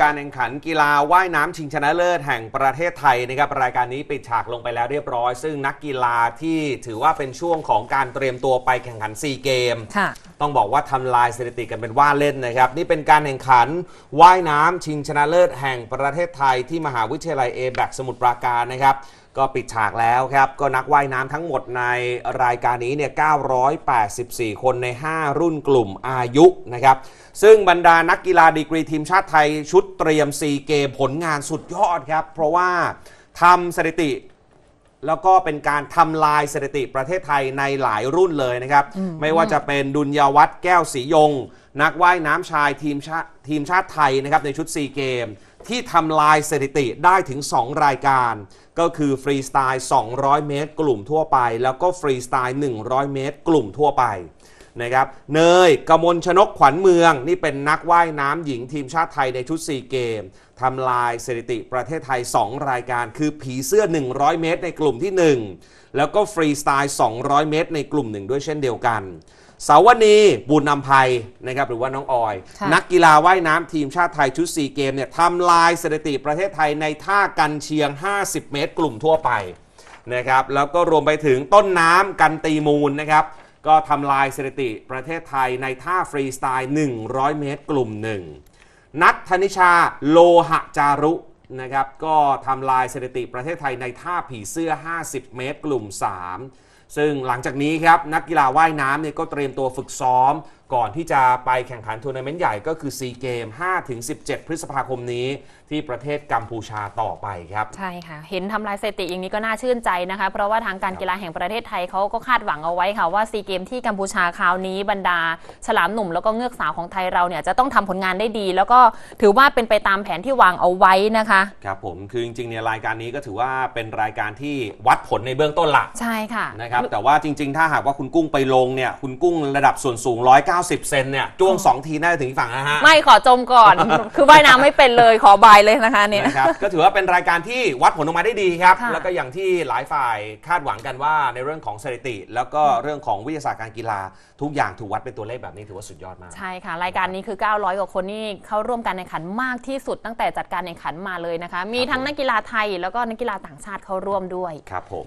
การแข่งขันกีฬาว่ายน้ำชิงชนะเลิศแห่งประเทศไทยนะครับรายการนี้ปิดฉากลงไปแล้วเรียบร้อยซึ่งนักกีฬาที่ถือว่าเป็นช่วงของการเตรียมตัวไปแข่งขันซีเกมต้องบอกว่าทำลายสถิติกันเป็นว่าเล่นนะครับ นี่เป็นการแข่งขันว่ายน้ำชิงชนะเลิศแห่งประเทศไทย ที่มหาวิทยาลัยเอแบกสมุทรปราการนะครับก็ปิดฉากแล้วครับก็นักว่ายน้ำทั้งหมดในรายการนี้เนี่ย 984 คนใน 5 รุ่นกลุ่มอายุนะครับซึ่งบรรดานักกีฬาดีกรีทีมชาติไทยชุดเตรียมซีเกมผลงานสุดยอดครับเพราะว่าทำสถิติแล้วก็เป็นการทำลายสถิติประเทศไทยในหลายรุ่นเลยนะครับ ไม่ว่าจะเป็นดุลยวัฒน์แก้วศรียง นักว่ายน้ำชายทีมชาติทีมชาติไทยนะครับในชุดซีเกมที่ทำลายสถิติได้ถึง 2 รายการ ก็คือฟรีสไตล์200 เมตร กลุ่มทั่วไป แล้วก็ฟรีสไตล์100 เมตร กลุ่มทั่วไปนะครับเนยกมลชนกขวัญเมือง นี่เป็นนักว่ายน้ำหญิงทีมชาติไทยในชุด4ีเกมทำลายสถิติประเทศไทย 2 รายการ คือผีเสื้อ 100 เมตรในกลุ่มที่ 1 แล้วก็ฟรีสไตล์200 เมตรในกลุ่มหนึ่งด้วยเช่นเดียวกันสาวนีบุญนำภัยนะครับหรือว่าน้องออย นักกีฬาว่ายน้ำทีมชาติไทยชุด4ีเกมเนี่ยทำลายสถิติประเทศไทยในท่ากันเชียง 50 เมตร กลุ่มทั่วไปนะครับ แล้วก็รวมไปถึงต้นน้ำกันตีมูลนะครับก็ทำลายสถิติประเทศไทยในท่าฟรีสไตล์ 100 เมตรกลุ่มหนึ่งนัทธนิชาโลหะจารุนะครับ ก็ทำลายสถิติประเทศไทยในท่าผีเสื้อ 50 เมตรกลุ่ม 3 ซึ่งหลังจากนี้ครับ นักกีฬาว่ายน้ำเนี่ยก็เตรียมตัวฝึกซ้อมก่อนที่จะไปแข่งขันทัวร์นาเมนต์ใหญ่ก็คือ ซีเกม5-17 พฤษภาคมนี้ ที่ประเทศกัมพูชาต่อไปครับ ใช่ค่ะ เห็นทำลายสถิติอย่างนี้ก็น่าชื่นใจนะคะเพราะว่าทางการกีฬาแห่งประเทศไทยเขาก็คาดหวังเอาไว้ค่ะว่าซีเกมที่กัมพูชาคราวนี้บรรดาฉลามหนุ่ม แล้วก็เงือกสาวของไทยเราเนี่ยจะต้องทำผลงานได้ดี แล้วก็ถือว่าเป็นไปตามแผนที่วางเอาไว้นะคะครับผมคือจริงๆเนี่ยรายการนี้ก็ถือว่าเป็นรายการที่วัดผลในเบื้องต้นละใช่ค่ะนะครับแต่ว่าจริง ๆ ถ้าหากว่าคุณกุ้งไปลงเนี่ยคุณกุ้งระดับส่วนสูง109 90 เซนเนี่ยจ้วงสองทีน่าจะถึงฝั่งนะฮะไม่ขอจมก่อน คือว่ายน้ำไม่เป็นเลยขอบายเลยนะคะเนี่ยนะครับก็ถือว่าเป็นรายการที่วัดผลออกมาได้ดีครับแล้วก็อย่างที่หลายฝ่ายคาดหวังกันว่าในเรื่องของสถิติ แล้วก็เรื่องของวิทยาศาสตร์การกีฬาทุกอย่างถูกวัดเป็นตัวเลขแบบนี้ถือว่าสุดยอดมากใช่ค่ะรายการนี้คือ 900กว่าคนนี่เข้าร่วมการแข่งขันมากที่สุดตั้งแต่จัดการแข่งขันมาเลยนะคะมีทั้งนักกีฬาไทยแล้วก็นักกีฬาต่างชาติเข้าร่วมด้วยครับผม